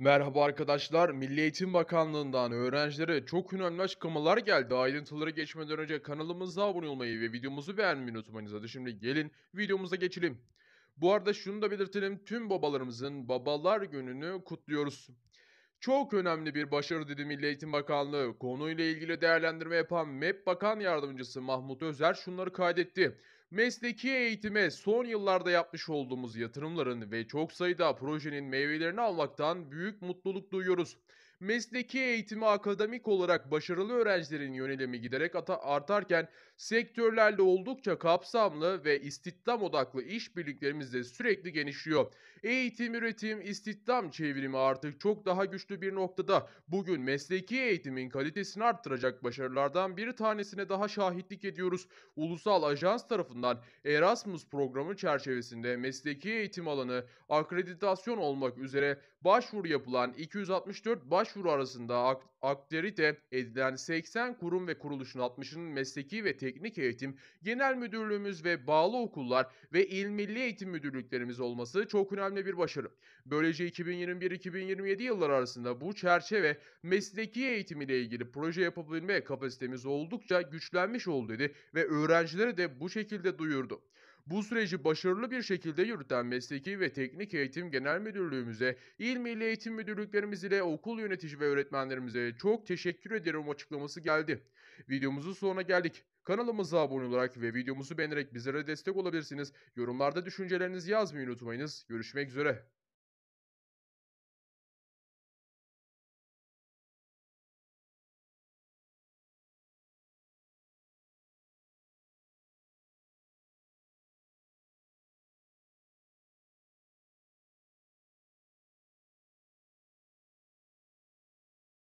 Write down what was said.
Merhaba arkadaşlar, Milli Eğitim Bakanlığı'ndan öğrencilere çok önemli açıklamalar geldi. Ayrıntıları geçmeden önce kanalımıza abone olmayı ve videomuzu beğenmeyi unutmayınız. Hadi şimdi gelin videomuza geçelim. Bu arada şunu da belirtelim, tüm babalarımızın Babalar Günü'nü kutluyoruz. Çok önemli bir başarı dedi Milli Eğitim Bakanlığı. Konuyla ilgili değerlendirme yapan MEP Bakan Yardımcısı Mahmut Özer şunları kaydetti. Mesleki eğitime son yıllarda yapmış olduğumuz yatırımların ve çok sayıda projenin meyvelerini almaktan büyük mutluluk duyuyoruz mesleki eğitimi akademik olarak başarılı öğrencilerin yönelimi giderek artarken sektörlerle oldukça kapsamlı ve istihdam odaklı işbirliklerimiz de sürekli genişliyor. Eğitim, üretim, istihdam çevrimi artık çok daha güçlü bir noktada. Bugün mesleki eğitimin kalitesini arttıracak başarılardan bir tanesine daha şahitlik ediyoruz. Ulusal Ajans tarafından Erasmus programı çerçevesinde mesleki eğitim alanı akreditasyon olmak üzere başvuru yapılan 264 baş başvuru arasında akderite edilen 80 kurum ve kuruluşun 60'ının mesleki ve teknik eğitim, genel müdürlüğümüz ve bağlı okullar ve il milli eğitim müdürlüklerimiz olması çok önemli bir başarı. Böylece 2021-2027 yılları arasında bu çerçeve mesleki eğitim ile ilgili proje yapabilme kapasitemiz oldukça güçlenmiş oldu dedi ve öğrencilere de bu şekilde duyurdu. Bu süreci başarılı bir şekilde yürüten Mesleki ve Teknik Eğitim Genel Müdürlüğümüze, İl Milli Eğitim Müdürlüklerimiz ile okul yönetici ve öğretmenlerimize çok teşekkür ederim açıklaması geldi. Videomuzun sonuna geldik. Kanalımıza abone olarak ve videomuzu beğenerek bizlere destek olabilirsiniz. Yorumlarda düşüncelerinizi yazmayı unutmayınız. Görüşmek üzere.